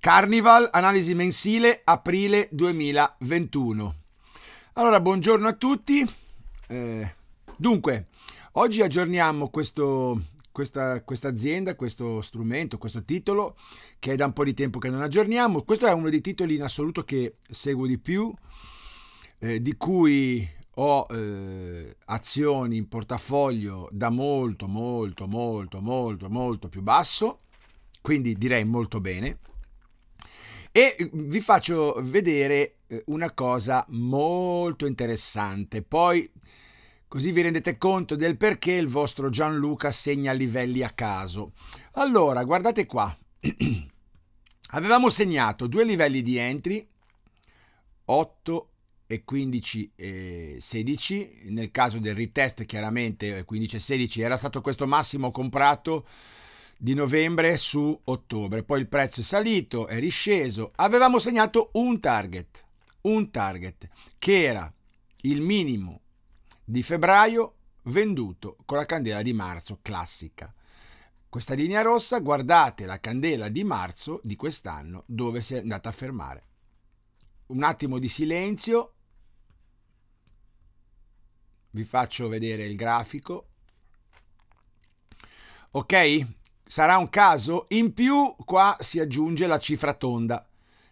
Carnival, analisi mensile, aprile 2021. Allora, buongiorno a tutti. Eh, dunque, oggi aggiorniamo questo, questa, questa azienda, questo strumento, questo titolo, che è da un po' di tempo che non aggiorniamo. Questo è uno dei titoli in assoluto che seguo di più, eh, di cui ho eh, azioni in portafoglio da molto, molto, molto, molto, molto più basso, quindi direi molto bene. E vi faccio vedere eh, una cosa molto interessante. Poi così vi rendete conto del perché il vostro Gianluca segna livelli a caso. Allora, guardate qua. Avevamo segnato due livelli di entry, 8 e 15 e 16. Nel caso del retest, chiaramente 15 eh, e 16 era stato questo massimo comprato di novembre su ottobre, poi il prezzo è salito, è risceso, avevamo segnato un target, un target che era il minimo di febbraio venduto con la candela di marzo classica. Questa linea rossa, guardate la candela di marzo di quest'anno dove si è andata a fermare. Un attimo di silenzio, vi faccio vedere il grafico. Ok? sarà un caso. In più qua si aggiunge la cifra tonda,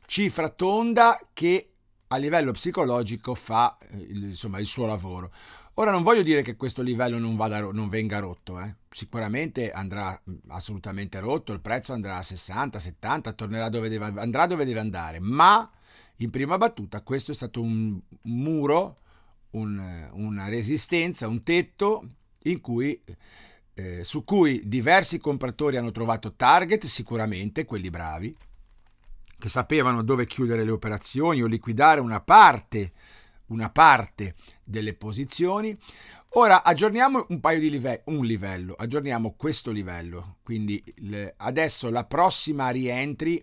cifra tonda che a livello psicologico fa eh, insomma, il suo lavoro. Ora non voglio dire che questo livello non, vada, non venga rotto, eh. sicuramente andrà mm, assolutamente rotto, il prezzo andrà a 60, 70, tornerà dove deve, andrà dove deve andare, ma in prima battuta questo è stato un muro, un, una resistenza, un tetto in cui eh, su cui diversi compratori hanno trovato target, sicuramente quelli bravi, che sapevano dove chiudere le operazioni o liquidare una parte, una parte delle posizioni. Ora aggiorniamo un paio di livelli, un livello, aggiorniamo questo livello, quindi adesso la prossima rientri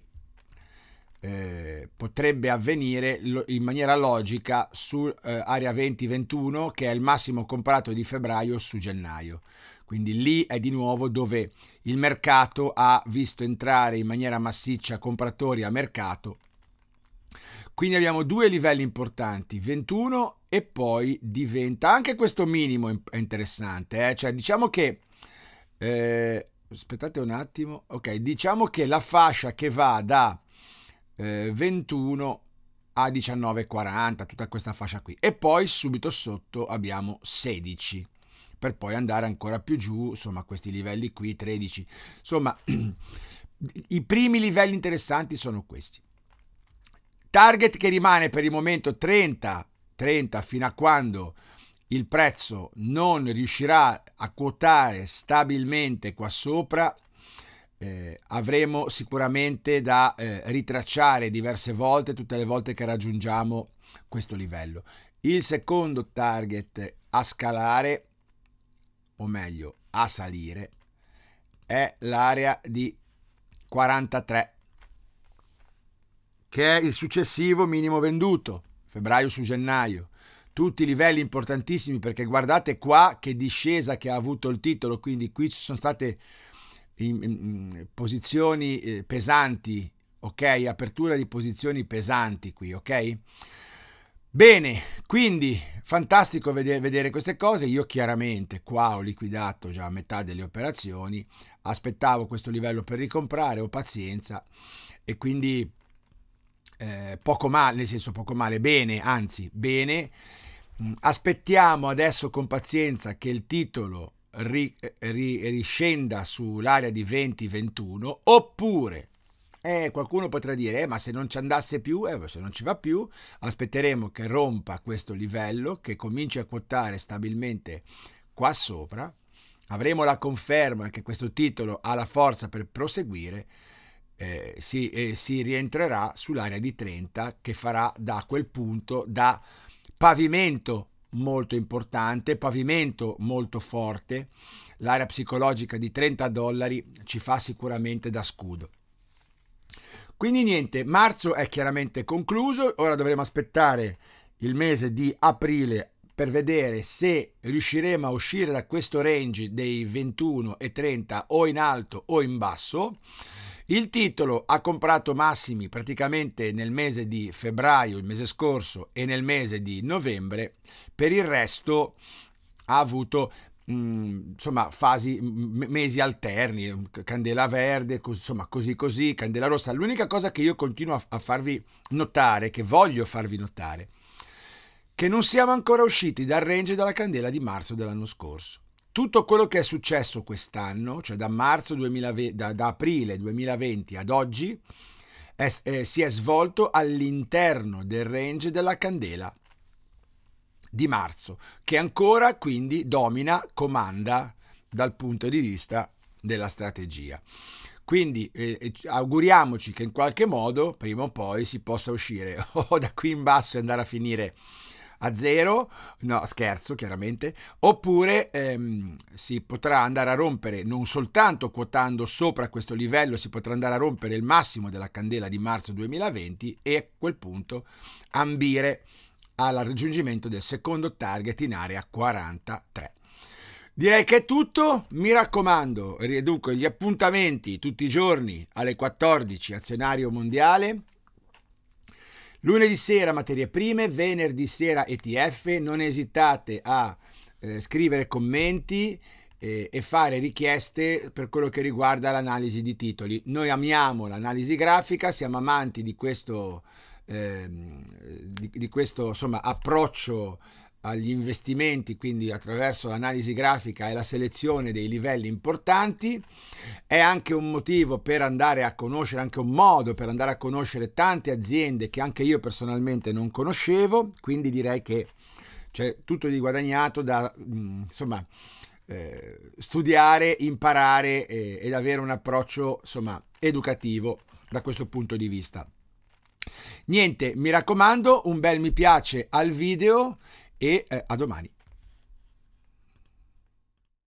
eh, potrebbe avvenire in maniera logica su eh, area 2021 che è il massimo comprato di febbraio su gennaio. Quindi lì è di nuovo dove il mercato ha visto entrare in maniera massiccia compratori a mercato. Quindi abbiamo due livelli importanti, 21 e poi diventa anche questo minimo è interessante, eh? cioè diciamo che eh, aspettate un attimo, ok, diciamo che la fascia che va da eh, 21 a 19,40, tutta questa fascia qui. E poi subito sotto abbiamo 16, per poi andare ancora più giù, insomma, questi livelli qui, 13. Insomma, i primi livelli interessanti sono questi. Target che rimane per il momento 30, 30 fino a quando il prezzo non riuscirà a quotare stabilmente qua sopra eh, avremo sicuramente da eh, ritracciare diverse volte, tutte le volte che raggiungiamo questo livello. Il secondo target a scalare, o meglio a salire, è l'area di 43, che è il successivo minimo venduto, febbraio su gennaio tutti livelli importantissimi perché guardate qua che discesa che ha avuto il titolo, quindi qui ci sono state in, in posizioni eh, pesanti, ok? Apertura di posizioni pesanti qui, ok? Bene, quindi fantastico vedere, queste cose. Io chiaramente qua ho liquidato già metà delle operazioni, aspettavo questo livello per ricomprare, ho pazienza e quindi eh, poco male, nel senso poco male, bene, anzi bene. Mm, aspettiamo adesso con pazienza che il titolo ri, ri, riscenda sull'area di 20-21 oppure eh, qualcuno potrà dire, eh, ma se non ci andasse più, eh, se non ci va più, aspetteremo che rompa questo livello, che cominci a quotare stabilmente qua sopra, avremo la conferma che questo titolo ha la forza per proseguire, eh, si, si rientrerà sull'area di 30 che farà da quel punto da pavimento molto importante, pavimento molto forte, l'area psicologica di 30 dollari ci fa sicuramente da scudo. Quindi niente, marzo è chiaramente concluso, ora dovremo aspettare il mese di aprile per vedere se riusciremo a uscire da questo range dei 21 e 30 o in alto o in basso. Il titolo ha comprato massimi praticamente nel mese di febbraio, il mese scorso, e nel mese di novembre, per il resto ha avuto mm, insomma fasi mesi alterni candela verde insomma così così candela rossa l'unica cosa che io continuo a, a farvi notare che voglio farvi notare che non siamo ancora usciti dal range della candela di marzo dell'anno scorso tutto quello che è successo quest'anno, cioè da, 2020, da, da aprile 2020 ad oggi, è, eh, si è svolto all'interno del range della candela di marzo, che ancora quindi domina, comanda dal punto di vista della strategia. Quindi eh, eh auguriamoci che in qualche modo, prima o poi, si possa uscire o da qui in basso e andare a finire a zero, no scherzo chiaramente, oppure ehm, si potrà andare a rompere non soltanto quotando sopra questo livello, si potrà andare a rompere il massimo della candela di marzo 2020 e a quel punto ambire al raggiungimento del secondo target in area 43. Direi che è tutto, mi raccomando, riduco gli appuntamenti tutti i giorni alle 14 azionario mondiale, Lunedì sera materie prime, venerdì sera ETF, non esitate a eh, scrivere commenti eh, e fare richieste per quello che riguarda l'analisi di titoli. Noi amiamo l'analisi grafica, siamo amanti di questo, eh, di, di questo insomma, approccio agli investimenti, quindi attraverso l'analisi grafica e la selezione dei livelli importanti, è anche un motivo per andare a conoscere, anche un modo per andare a conoscere tante aziende che anche io personalmente non conoscevo, quindi direi che c'è tutto di guadagnato da, mm, insomma, eh, studiare, imparare eh, ed avere un approccio, insomma, educativo da questo punto di vista. Niente, mi raccomando, un bel mi piace al video e eh, a domani.